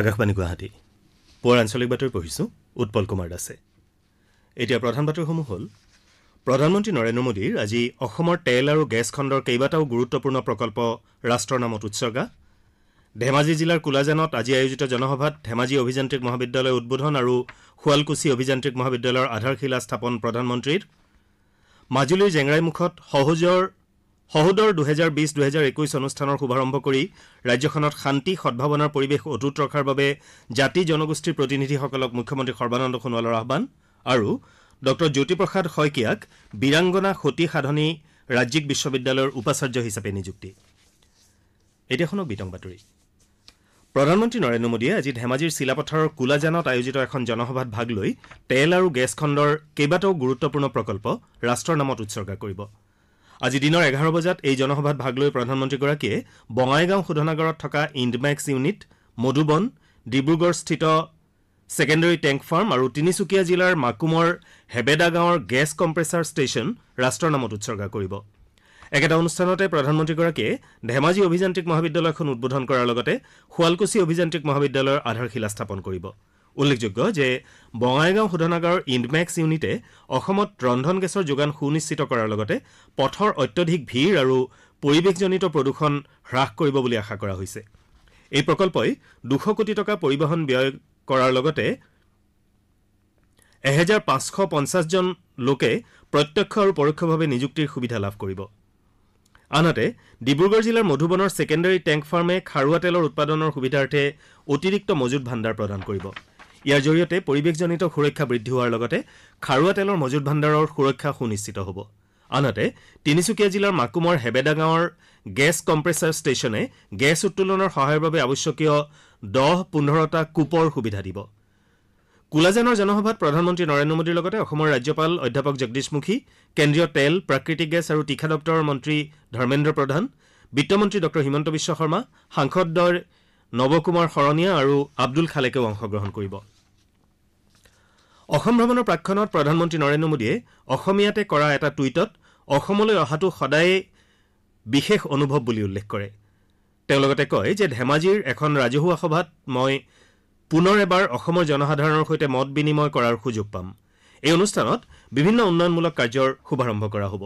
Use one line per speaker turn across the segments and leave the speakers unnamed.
আকাশবাণী গুৱাহাটী পুৱাৰ আঞ্চলিক বাতৰি পঢ়িছো উৎপল কুমাৰ দাসে এতিয়া প্ৰধান বাতৰিসমূহ হ'ল প্ৰধানমন্ত্ৰী নৰেন্দ্ৰ মোদীৰ আজি অসমৰ তেল আৰু গেছ খণ্ডৰ কেইবাটাও গুৰুত্বপূৰ্ণ প্ৰকল্প ৰাষ্ট্ৰৰ নামত উৎসৰ্গা ধেমাজি জিলাৰ কোলাজানত আজি আয়োজিত জনসভাত ধেমাজি অভিযান্ত্ৰিক মহাবিদ্যালয়ৰ উদ্বোধন আৰু শুৱালকুছি অভিযান্ত্ৰিক মহাবিদ্যালয়ৰ আধাৰশিলা স্থাপন প্ৰধানমন্ত্ৰীৰ মাজুলীৰ জেংৰাইমুখত সহজৰ সহোদৰ দুহেজাৰ বিছ দুহেজাৰ একৈছ অনুষ্ঠানৰ শুভাৰম্ভ কৰি ৰাজ্যখনত শান্তি সদ্ভাৱনাৰ পৰিৱেশ অটুট ৰখাৰ বাবে জাতি জনগোষ্ঠীৰ প্ৰতিনিধিসকলক মুখ্যমন্ত্ৰী সৰ্বানন্দ সোণোৱালৰ আহান আৰু ডঃ জ্যোতিপ্ৰসাদ শইকীয়াক বীৰাংগনা সতী সাধনী ৰাজ্যিক বিশ্ববিদ্যালয়ৰ উপাচাৰ্য হিচাপে নিযুক্তি প্ৰধানমন্ত্ৰী নৰেন্দ্ৰ মোদীয়ে আজি ধেমাজিৰ চিলাপথাৰৰ কুলাজানত আয়োজিত এখন জনসভাত ভাগ লৈ তেল আৰু গেছ খণ্ডৰ কেইবাটাও গুৰুত্বপূৰ্ণ প্ৰকল্প ৰাষ্ট্ৰৰ নামত উৎসৰ্গা কৰিব আজি দিনৰ এঘাৰ বজাত এই জনসভাত ভাগ লৈ প্ৰধানমন্ত্ৰীগৰাকীয়ে বঙাইগাঁও শোধনাগাৰত থকা ইণ্ডমেক্স ইউনিট মধুবন ডিব্ৰুগড়স্থিত ছেকেণ্ডেৰী টেংক ফাৰ্ম আৰু তিনিচুকীয়া জিলাৰ মাকুমৰ হেবেদা গাঁৱৰ গেছ কম্প্ৰেছাৰ ষ্টেচন ৰাষ্ট্ৰৰ নামত উৎসৰ্গা কৰিব একেটা অনুষ্ঠানতে প্ৰধানমন্ত্ৰীগৰাকীয়ে ধেমাজি অভিযান্ত্ৰিক মহাবিদ্যালয়খন উদ্বোধন কৰাৰ লগতে শুৱালকুছি অভিযান্ত্ৰিক মহাবিদ্যালয়ৰ আধাৰশিলা স্থাপন কৰিব উল্লেখযোগ্য যে বঙাইগাঁও শোধনাগাৰৰ ইণ্ডমেক্স ইউনিটে অসমত ৰন্ধন গেছৰ যোগান সুনিশ্চিত কৰাৰ লগতে পথৰ অত্যধিক ভিৰ আৰু পৰিৱেশজনিত প্ৰদূষণ হ্ৰাস কৰিব বুলি আশা কৰা হৈছে এই প্ৰকল্পই দুশ কোটি টকা পৰিবহণ ব্যয় কৰাৰ লগতে এহেজাৰ পাঁচশ পঞ্চাছজন লোকে প্ৰত্যক্ষ আৰু পৰোক্ষভাৱে নিযুক্তিৰ সুবিধা লাভ কৰিব আনহাতে ডিব্ৰুগড় জিলাৰ মধুবনৰ ছেকেণ্ডেৰী টেংক ফাৰ্মে খাৰুৱা তেলৰ উৎপাদনৰ সুবিধাৰ্থে অতিৰিক্ত মজুত ভাণ্ডাৰ প্ৰদান কৰিব ইয়াৰ জৰিয়তে পৰিৱেশজনিত সুৰক্ষা বৃদ্ধি হোৱাৰ লগতে খাৰুৱা তেলৰ মজুত ভাণ্ডাৰৰ সুৰক্ষা সুনিশ্চিত হ'ব আনহাতে তিনিচুকীয়া জিলাৰ মাকুমৰ হেবেদা গাঁৱৰ গেছ কম্প্ৰেছাৰ ষ্টেচনে গেছ উত্তোলনৰ সহায়ৰ বাবে আৱশ্যকীয় দহ পোন্ধৰটা কূপৰ সুবিধা দিব কোলাজানৰ জনসভাত প্ৰধানমন্ত্ৰী নৰেন্দ্ৰ মোদীৰ লগতে অসমৰ ৰাজ্যপাল অধ্যাপক জগদীশ মুখী কেন্দ্ৰীয় তেল প্ৰাকৃতিক গেছ আৰু তীখা দপ্তৰৰ মন্ত্ৰী ধৰ্মেন্দ্ৰ প্ৰধান বিত্তমন্ত্ৰী ডঃ হিমন্ত বিশ্ব শৰ্মা সাংসদ সাংসদদ্বয় নৱকুমাৰ শৰণীয়া আৰু আব্দুল খালেকেও অংশগ্ৰহণ কৰিব অসম ভ্ৰমণৰ প্ৰাক্ষণত প্ৰধানমন্ত্ৰী নৰেন্দ্ৰ মোদীয়ে অসমীয়াতে কৰা এটা টুইটত অসমলৈ অহাটো সদায়েই বিশেষ অনুভৱ বুলি উল্লেখ কৰে তেওঁ লগতে কয় যে ধেমাজিৰ এখন ৰাজহুৱা সভাত মই পুনৰ এবাৰ অসমৰ জনসাধাৰণৰ সৈতে মত বিনিময় কৰাৰ সুযোগ পাম এই অনুষ্ঠানত বিভিন্ন উন্নয়নমূলক কাৰ্যৰ শুভাৰম্ভ কৰা হ'ব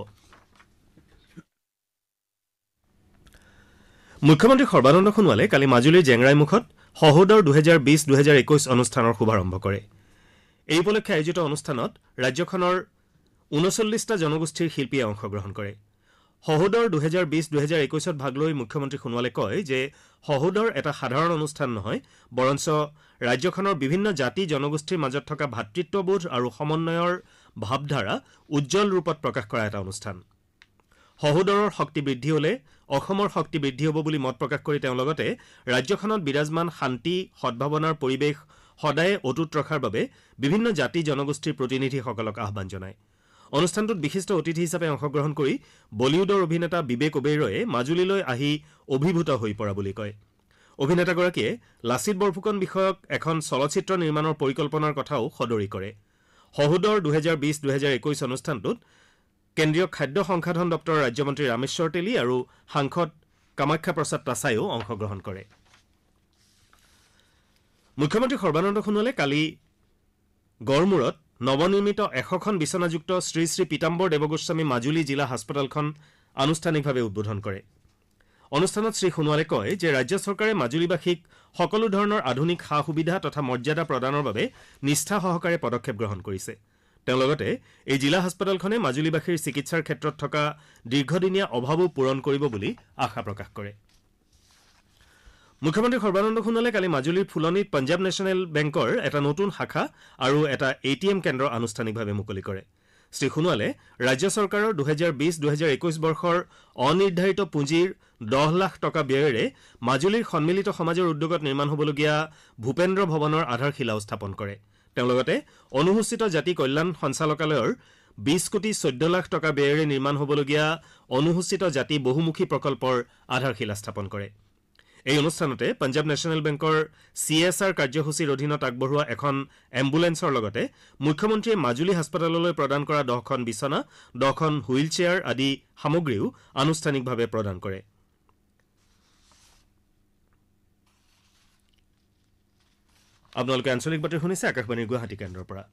মুখ্যমন্ত্ৰী সৰ্বানন্দ সোণোৱালে কালি মাজুলীৰ জেংৰাইমুখত সহোদৰ দুহেজাৰ বিছ দুহেজাৰ একৈছ অনুষ্ঠানৰ শুভাৰম্ভ কৰিছে এই উপলক্ষে আয়োজিত অনুষ্ঠানত ৰাজ্যখনৰ ঊনচল্লিছটা জনগোষ্ঠীৰ শিল্পীয়ে অংশগ্ৰহণ কৰে সহোদৰ দুহেজাৰ বিছ দুহেজাৰ একৈছত ভাগ লৈ মুখ্যমন্ত্ৰী সোণোৱালে কয় যে সহোদৰ এটা সাধাৰণ অনুষ্ঠান নহয় বৰঞ্চ ৰাজ্যখনৰ বিভিন্ন জাতি জনগোষ্ঠীৰ মাজত থকা ভাতৃত্ববোধ আৰু সমন্বয়ৰ ভাৱধাৰা উজ্জ্বল ৰূপত প্ৰকাশ কৰা এটা অনুষ্ঠান সহোদৰৰ শক্তি বৃদ্ধি হলে অসমৰ শক্তি বৃদ্ধি হ'ব বুলি মত প্ৰকাশ কৰি তেওঁ লগতে ৰাজ্যখনত বিৰাজমান শান্তি সদ্ভাৱনাৰ পৰিৱেশ সদায়ে অটুট ৰখাৰ বাবে বিভিন্ন জাতি জনগোষ্ঠীৰ প্ৰতিনিধিসকলক আহান জনায় অনুষ্ঠানটোত বিশিষ্ট অতিথি হিচাপে অংশগ্ৰহণ কৰি বলিউডৰ অভিনেতা বিবেক ওবেইৰয়ে মাজুলীলৈ আহি অভিভূত হৈ পৰা বুলি কয় অভিনেতাগৰাকীয়ে লাচিত বৰফুকন বিষয়ক এখন চলচ্চিত্ৰ নিৰ্মাণৰ পৰিকল্পনাৰ কথাও সদৰি কৰে সহুদৰ দুহেজাৰ বিছ দুহেজাৰ একৈছ অনুষ্ঠানটোত কেন্দ্ৰীয় খাদ্য সংসাধন দপ্তৰৰ ৰাজ্যমন্ত্ৰী ৰামেশ্বৰ তেলী আৰু সাংসদ কামাখ্যা প্ৰসাদ তাছায়ো অংশগ্ৰহণ কৰিছে মুখ্যমন্ত্ৰী সৰ্বানন্দ সোণোৱালে কালি গড়মূৰত নৱনিৰ্মিত এশখন বিচনাযুক্ত শ্ৰী শ্ৰী পীতাম্বৰ দেৱগোস্বামী মাজুলী জিলা হাস্পতালখন আনুষ্ঠানিকভাৱে উদ্বোধন কৰে অনুষ্ঠানত শ্ৰীসোণোৱালে কয় যে ৰাজ্য চৰকাৰে মাজুলীবাসীক সকলো ধৰণৰ আধুনিক সা সুবিধা তথা মৰ্যাদা প্ৰদানৰ বাবে নিষ্ঠা সহকাৰে পদক্ষেপ গ্ৰহণ কৰিছে তেওঁ লগতে এই জিলা হাস্পতালখনে মাজুলীবাসীৰ চিকিৎসাৰ ক্ষেত্ৰত থকা দীৰ্ঘদিনীয়া অভাৱো পূৰণ কৰিব বুলি আশা প্ৰকাশ কৰিছে মুখ্যমন্ত্ৰী সৰ্বানন্দ সোণোৱালে কালি মাজুলীৰ ফুলনিত পাঞ্জাৱ নেশ্যনেল বেংকৰ এটা নতুন শাখা আৰু এটা এ টি এম কেন্দ্ৰ আনুষ্ঠানিকভাৱে মুকলি কৰে শ্ৰীসোণোৱালে ৰাজ্য চৰকাৰৰ দুহেজাৰ বিছ দুহেজাৰ একৈশ বৰ্ষৰ অনিৰ্ধাৰিত পুঁজিৰ দহ লাখ টকা ব্যয়েৰে মাজুলীৰ সন্মিলিত সমাজৰ উদ্যোগত নিৰ্মাণ হ'বলগীয়া ভূপেন্দ্ৰ ভৱনৰ আধাৰশিলাও স্থাপন কৰে তেওঁ লগতে অনুসূচিত জাতি কল্যাণ সঞ্চালকালয়ৰ বিছ কোটি চৈধ্য লাখ টকা ব্যয়েৰে নিৰ্মাণ হ'বলগীয়া অনুসূচিত জাতি বহুমুখী প্ৰকল্পৰ আধাৰশিলা স্থাপন কৰে এই অনুষ্ঠানতে পঞ্জাব নেশ্যনেল বেংকৰ চি এছ আৰ কাৰ্যসূচীৰ অধীনত আগবঢ়োৱা এখন এম্বুলেন্সৰ লগতে মুখ্যমন্ত্ৰীয়ে মাজুলী হাস্পতাললৈ প্ৰদান কৰা দহখন বিচনা দহখন হুইল চেয়াৰ আদি সামগ্ৰীও আনুষ্ঠানিকভাৱে প্ৰদান কৰে আপোনালোকে আঞ্চলিক বাতৰি শুনিছে আকাশবাণীৰ গুৱাহাটী কেন্দ্ৰৰ পৰা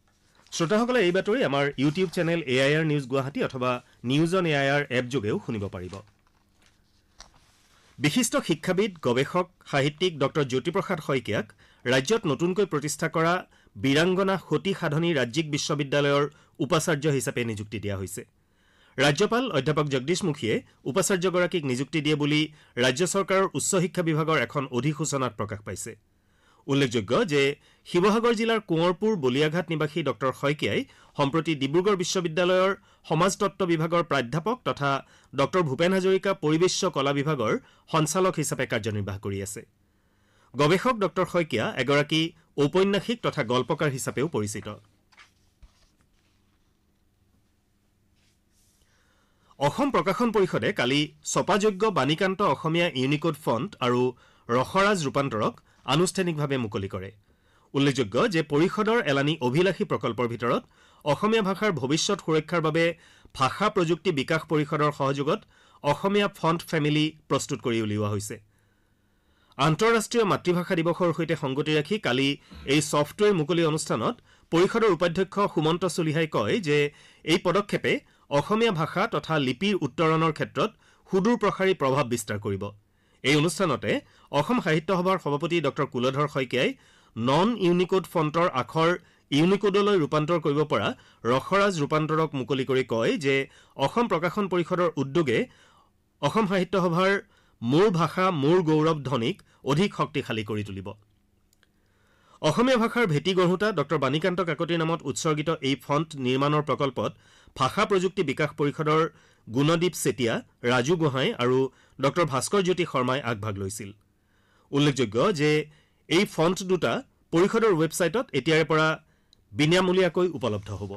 শ্ৰোতাসকলে এই বাতৰি আমাৰ YouTube channel A I R news Guwahati অথবা news on A I R এপযোগেও শুনিব পাৰিব বিশিষ্ট শিক্ষাবিদ গৱেষক সাহিত্যিক ডঃ জ্যোতিপ্ৰসাদ শইকীয়াক ৰাজ্যত নতুনকৈ প্ৰতিষ্ঠা কৰা বীৰাংগনা সতী সাধনী ৰাজ্যিক বিশ্ববিদ্যালয়ৰ উপাচাৰ্য হিচাপে নিযুক্তি দিয়া হৈছে ৰাজ্যপাল অধ্যাপক জগদীশ মুখীয়ে উপাচাৰ্যগৰাকীক নিযুক্তি দিয়ে বুলি ৰাজ্য চৰকাৰৰ উচ্চ শিক্ষা বিভাগৰ এখন অধিসূচনাত প্ৰকাশ পাইছে উল্লেখযোগ্য যে শিৱসাগৰ জিলাৰ কোঁৱৰপুৰ বলিয়াঘাট নিবাসী ডঃ শইকীয়াই সম্প্ৰতি ডিব্ৰুগড় বিশ্ববিদ্যালয়ৰ সমাজতত্ব বিভাগৰ প্ৰাধ্যাপক তথা ডঃ ভূপেন হাজৰিকা পৰিৱেশ কলা বিভাগৰ সঞ্চালক হিচাপে কাৰ্যনিৰ্বাহ কৰি আছে গৱেষক ডঃ শইকীয়া এগৰাকী ঔপন্যাসিক তথা গল্পকাৰ হিচাপেও পৰিচিত অসম প্ৰকাশন পৰিষদে কালি ছপাযোগ্য বাণীকান্ত অসমীয়া ইউনিকোড ফণ্ড আৰু ৰসৰাজ ৰূপান্তৰক আনুষ্ঠানিকভাৱে মুকলি কৰে উল্লেখযোগ্য যে পৰিষদৰ এলানি অভিলাষী প্ৰকল্পৰ ভিতৰত অসমীয়া ভাষাৰ ভৱিষ্যৎ সুৰক্ষাৰ বাবে ভাষা প্ৰযুক্তি বিকাশ পৰিষদৰ সহযোগত অসমীয়া ফণ্ট ফেমিলি প্ৰস্তুত কৰি উলিওৱা হৈছে আন্তঃৰাষ্ট্ৰীয় মাতৃভাষা দিৱসৰ সৈতে সংগতি ৰাখি কালি এই ছফটৱেৰ মুকলি অনুষ্ঠানত পৰিষদৰ উপাধ্যক্ষ সুমন্ত চলিহাই কয় যে এই পদক্ষেপে অসমীয়া ভাষা তথা লিপিৰ উত্তৰণৰ ক্ষেত্ৰত সুদূৰপ্ৰসাৰী প্ৰভাৱ বিস্তাৰ কৰিব এই অনুষ্ঠানতে অসম সাহিত্য সভাৰ সভাপতি ডঃ কুলধৰ শইকীয়াই নন ইউনিকোড ফণ্টৰ আখৰ ইউনিকোডলৈ ৰূপান্তৰ কৰিব পৰা ৰসৰাজ ৰূপান্তৰক মুকলি কৰি কয় যে অসম প্ৰকাশন পৰিষদৰ উদ্যোগে অসম সাহিত্য সভাৰ মোৰ ভাষা মোৰ গৌৰৱ ধনীক অধিক শক্তিশালী কৰি তুলিব অসমীয়া ভাষাৰ ভেটি গঢ়োতা ডঃ বাণীকান্ত কাকতিৰ নামত উৎসৰ্গিত এই ফণ্ট নিৰ্মাণৰ প্ৰকল্পত ভাষা প্ৰযুক্তি বিকাশ পৰিষদৰ গুণদীপ চেতিয়া ৰাজু গোহাঁই আৰু ডঃ ভাস্কৰজ্যোতি শৰ্মাই আগভাগ লৈছিল উল্লেখযোগ্য যে এই ফণ্ট দুটা পৰিষদৰ ৱেবছাইটত এতিয়াৰে পৰা বিনামূলীয়াকৈ উপলব্ধ হ'ব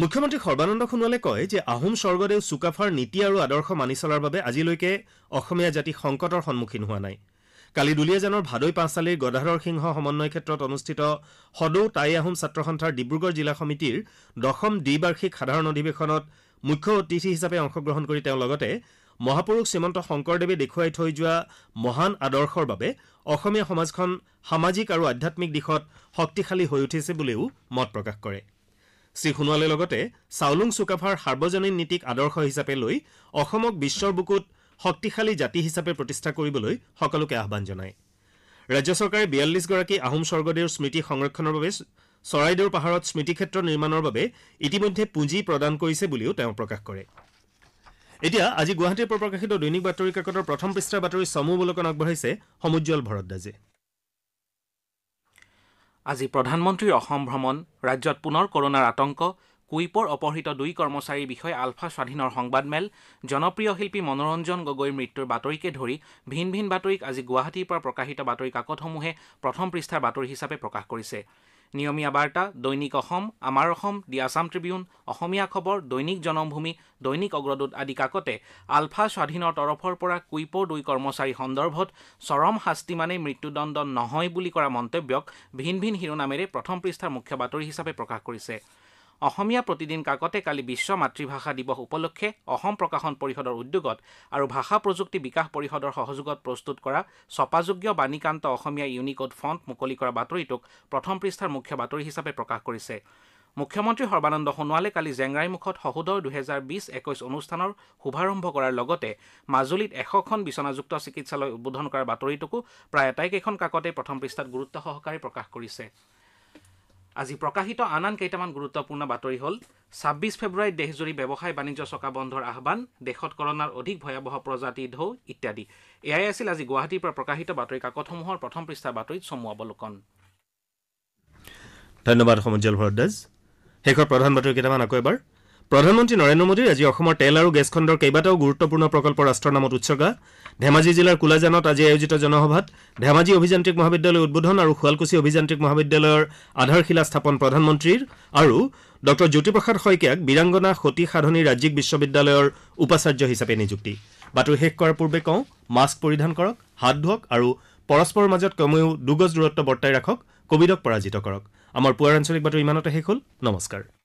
মুখ্যমন্ত্ৰী সৰ্বানন্দ সোণোৱালে কয় যে আহোম স্বৰ্গদেউ চুকাফাৰ নীতি আৰু আদৰ্শ মানি চলাৰ বাবে আজিলৈকে অসমীয়া জাতি সংকটৰ সন্মুখীন হোৱা নাই কালি দুলীয়াজানৰ ভাদৈ পাঁচালীৰ গদাধৰ সিংহ সমন্বয় ক্ষেত্ৰত অনুষ্ঠিত সদৌ টাই আহোম ছাত্ৰ সন্থাৰ ডিব্ৰুগড় জিলা সমিতিৰ দশম দ্বিবাৰ্ষিক সাধাৰণ অধিৱেশনত মুখ্য অতিথি হিচাপে অংশগ্ৰহণ কৰি তেওঁ লগতে মহাপুৰুষ শ্ৰীমন্ত শংকৰদেৱে দেখুৱাই থৈ যোৱা মহান আদৰ্শৰ বাবে অসমীয়া সমাজখন সামাজিক আৰু আধ্যামিক দিশত শক্তিশালী হৈ উঠিছে বুলিও মত প্ৰকাশ কৰে শ্ৰীসোণোৱালে লগতে চাওলুং চুকাফাৰ সাৰ্বজনীন নীতিক আদৰ্শ হিচাপে লৈ অসমক বিশ্বৰ বুকুত শক্তিশালী জাতি হিচাপে প্ৰতিষ্ঠা কৰিবলৈ সকলোকে আহান জনায় ৰাজ্য চৰকাৰে বিয়াল্লিছগৰাকী আহোম স্বৰ্গদেউৰ স্মৃতি সংৰক্ষণৰ বাবে চৰাইদেউৰ পাহাৰত স্মৃতিক্ষেত্ৰ নিৰ্মাণৰ বাবে ইতিমধ্যে পুঁজি প্ৰদান কৰিছে বুলিও তেওঁ প্ৰকাশ কৰে এতিয়া আজি গুৱাহাটীৰ পৰা প্ৰকাশিত দৈনিক বাতৰি
কাকতৰ প্ৰথম পৃষ্ঠাৰ বাতৰি
চমুবলকন আগবঢ়াইছে সমুজ্জ্বল ভৰদ্বাজে
আজি প্ৰধানমন্ত্ৰীৰ অসম ভ্ৰমণ ৰাজ্যত পুনৰ কৰোণাৰ আতংক কুইপৰ অপহৃত দুই কৰ্মচাৰীৰ বিষয়ে আলফা স্বাধীনৰ সংবাদমেল জনপ্ৰিয় শিল্পী মনোৰঞ্জন গগৈৰ মৃত্যুৰ বাতৰিকে ধৰি ভিন ভিন বাতৰিক আজি গুৱাহাটীৰ পৰা প্ৰকাশিত বাতৰি কাকতসমূহে প্ৰথম পৃষ্ঠাৰ বাতৰি হিচাপে প্ৰকাশ কৰিছে নিয়মীয়া বাৰ্তা দৈনিক অসম আমাৰ অসম দি আছাম ট্ৰিবিউন অসমীয়া খবৰ দৈনিক জনমভূমি দৈনিক অগ্ৰদূত আদি কাকতে আলফা স্বাধীনৰ তৰফৰ পৰা কুইপ দুই কৰ্মচাৰী সন্দৰ্ভত চৰম শাস্তি মানে মৃত্যুদণ্ড নহয় বুলি কৰা মন্তব্যক ভিন ভিন শিৰোনামেৰে প্ৰথম পৃষ্ঠাৰ মুখ্য বাতৰি হিচাপে প্ৰকাশ কৰিছে অসমীয়া প্ৰতিদিন কাকতে কালি বিশ্ব মাতৃভাষা দিৱস উপলক্ষে অসম প্ৰকাশন পৰিষদৰ উদ্যোগত আৰু ভাষা প্ৰযুক্তি বিকাশ পৰিষদৰ সহযোগত প্ৰস্তুত কৰা ছপাযোগ্য বাণীকান্ত অসমীয়া ইউনিকোড ফণ্ট মুকলি কৰা বাতৰিটোক প্ৰথম পৃষ্ঠাৰ মুখ্য বাতৰি হিচাপে প্ৰকাশ কৰিছে মুখ্যমন্ত্ৰী সৰ্বানন্দ সোণোৱালে কালি জেংৰাইমুখত সহোদৰ দুহেজাৰ বিছ একৈছ অনুষ্ঠানৰ শুভাৰম্ভ কৰাৰ লগতে মাজুলীত এশখন বিচনাযুক্ত চিকিৎসালয় উদ্বোধন কৰাৰ বাতৰিটোকো প্ৰায় আটাইকেইখন কাকতেই প্ৰথম পৃষ্ঠাত গুৰুত্ব সহকাৰে প্ৰকাশ কৰিছে আজি প্ৰকাশিত আন আন কেইটামান গুৰুত্বপূৰ্ণ বাতৰি হ'ল ছাব্বিছ ফেব্ৰুৱাৰীত দেশজুৰি ব্যৱসায় বাণিজ্য চকা বন্ধৰ আহ্বান দেশত কৰণাৰ অধিক ভয়াৱহ প্ৰজাতি ঢৌ ইত্যাদি এয়াই আছিল আজি গুৱাহাটীৰ পৰা প্ৰকাশিত বাতৰি কাকতসমূহৰ প্ৰথম পৃষ্ঠাৰ বাতৰিত চমু অৱলোকন
ধন্যবাদ সমুজ্জ্বল ভৰদ্বাজ শেষৰ প্ৰধান বাতৰি কেইটামান আকৌ এবাৰ প্ৰধানমন্ত্ৰী নৰেন্দ্ৰ মোদীৰ আজি অসমৰ তেল আৰু গেছ খণ্ডৰ কেইবাটাও গুৰুত্বপূৰ্ণ প্ৰকল্প ৰাষ্ট্ৰৰ নামত উৎসৰ্গা ধেমাজি জিলাৰ কুলাজানত আজি আয়োজিত জনসভাত ধেমাজি অভিযান্ত্ৰিক মহাবিদ্যালয় উদ্বোধন আৰু শুৱালকুছি অভিযান্ত্ৰিক মহাবিদ্যালয়ৰ আধাৰশিলা স্থাপন প্ৰধানমন্ত্ৰীৰ আৰু ডঃ জ্যোতিপ্ৰসাদ শইকীয়াক বীৰাংগনা সতী সাধনী ৰাজ্যিক বিশ্ববিদ্যালয়ৰ উপাচাৰ্য হিচাপে নিযুক্তি বাতৰি শেষ কৰাৰ পূৰ্বে কওঁ মাস্ক পৰিধান কৰক হাত ধোৱক আৰু পৰস্পৰৰ মাজত কমেও দুগজ দূৰত্ব বৰ্তাই ৰাখক কোভিডক পৰাজিত কৰক আমাৰ পুৱাৰ আঞ্চলিক বাতৰি ইমানতে শেষ হ'ল নমস্কাৰ